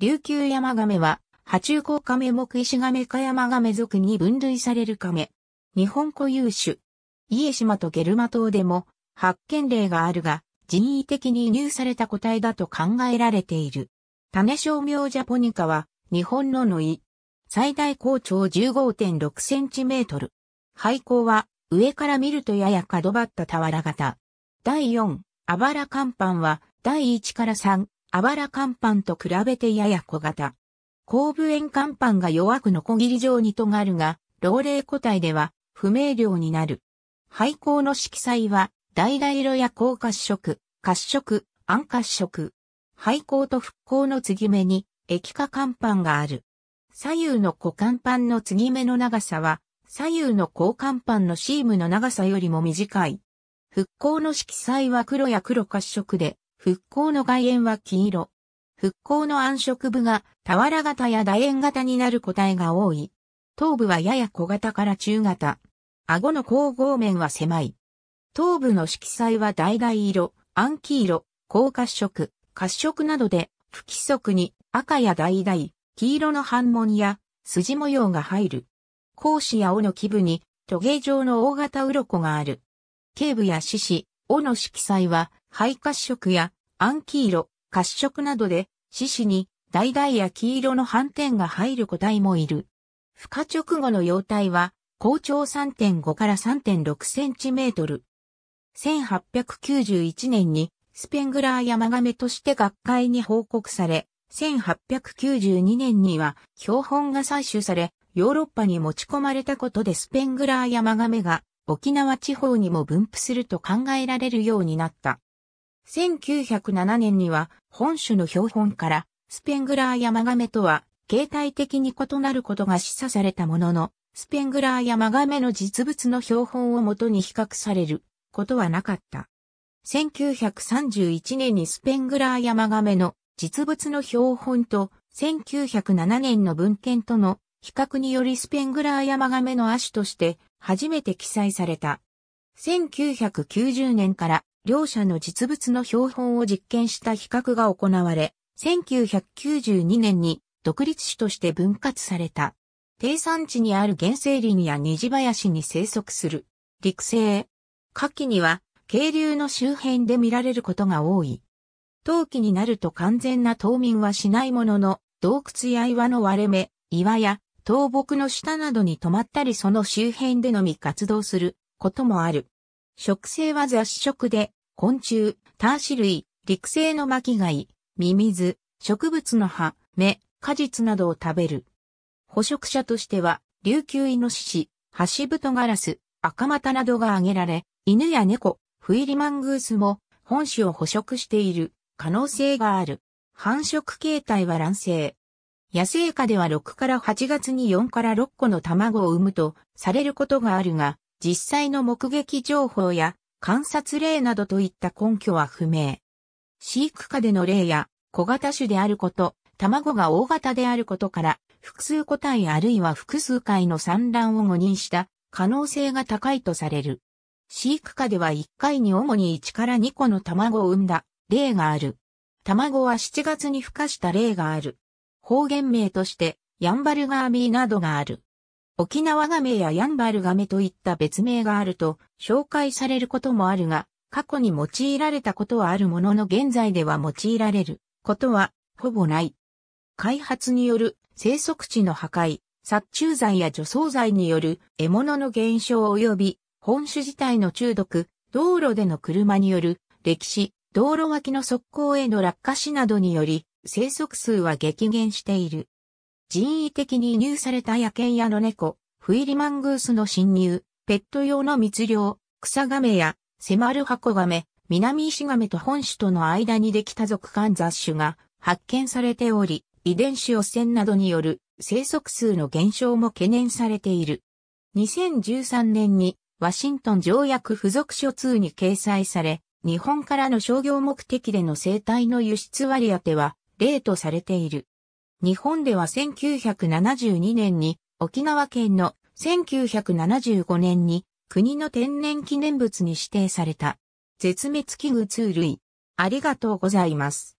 琉球山亀は、波中甲亀目石亀メ科ヤマガメ属に分類される亀。日本固有種。家島とゲルマ島でも発見例があるが、人為的に輸入された個体だと考えられている。種商名ジャポニカは、日本ののい。最大高長15.6センチメートル。廃校は、上から見るとやや角張った俵型。第4、あばら甲板は、第1から3、あばら乾板と比べてやや小型。後部円乾板が弱くのこぎり状に尖るが、老齢個体では不明瞭になる。廃校の色彩は、橙色や高褐色、褐色、暗褐色。廃校と復興の継ぎ目に液化乾板がある。左右の小乾板の継ぎ目の長さは、左右の高乾板のシームの長さよりも短い。復興の色彩は黒や黒褐色で、復興の外縁は黄色。復興の暗色部が俵型や楕円型になる個体が多い。頭部はやや小型から中型。顎の交合面は狭い。頭部の色彩は大々色、暗黄色、高褐色、褐色などで不規則に赤や大々、黄色の反紋や筋模様が入る。格子や尾の基部に棘状の大型鱗がある。頸部や四肢、尾の色彩は肺褐色や暗黄色、褐色などで、獅子に橙や黄色の斑点が入る個体もいる。孵化直後の幼体は、高長3.5から3.6センチメートル。1891年にスペングラー山亀として学会に報告され、1892年には標本が採取され、ヨーロッパに持ち込まれたことでスペングラー山亀が沖縄地方にも分布すると考えられるようになった。1907年には本種の標本からスペングラーヤマガメとは形態的に異なることが示唆されたものの、スペングラーヤマガメの実物の標本をもとに比較されることはなかった。1931年にスペングラーヤマガメの実物の標本と1907年の文献との比較によりスペングラーヤマガメの亜種として初めて記載された。1990年から両者の実物の標本を実験した比較が行われ、1992年に独立種として分割された。低山地にある原生林や虹林に生息する。陸生。夏季には、渓流の周辺で見られることが多い。冬季になると完全な冬眠はしないものの、洞窟や岩の割れ目、岩や倒木の下などに止まったりその周辺でのみ活動することもある。食性は雑食で、昆虫、ターシ類、陸生の巻貝、ミミズ、植物の葉、芽、果実などを食べる。捕食者としては、琉球イノシシ、ハシブトガラス、赤股などが挙げられ、犬や猫、フイリマングースも本種を捕食している可能性がある。繁殖形態は卵生。野生下では6から8月に4から6個の卵を産むとされることがあるが、実際の目撃情報や観察例などといった根拠は不明。飼育下での例や小型種であること、卵が大型であることから、複数個体あるいは複数回の産卵を誤認した可能性が高いとされる。飼育下では1回に主に1から2個の卵を産んだ例がある。卵は7月に孵化した例がある。方言名としてヤンバルガービーなどがある。沖縄ガメやヤンバルガメといった別名があると紹介されることもあるが、過去に用いられたことはあるものの現在では用いられることはほぼない。開発による生息地の破壊、殺虫剤や除草剤による獲物の減少及び本種自体の中毒、道路での車による歴史、道路脇の側溝への落下死などにより生息数は激減している。人為的に輸入された野犬やの猫、フイリマングースの侵入、ペット用の密漁、草亀や、セマルハコガメ、南石亀と本種との間にできた属間雑種が発見されており、遺伝子汚染などによる生息数の減少も懸念されている。2013年にワシントン条約付属書2に掲載され、日本からの商業目的での生態の輸出割り当ては例とされている。日本では1972年に沖縄県の1975年に国の天然記念物に指定された絶滅危惧2類。ありがとうございます。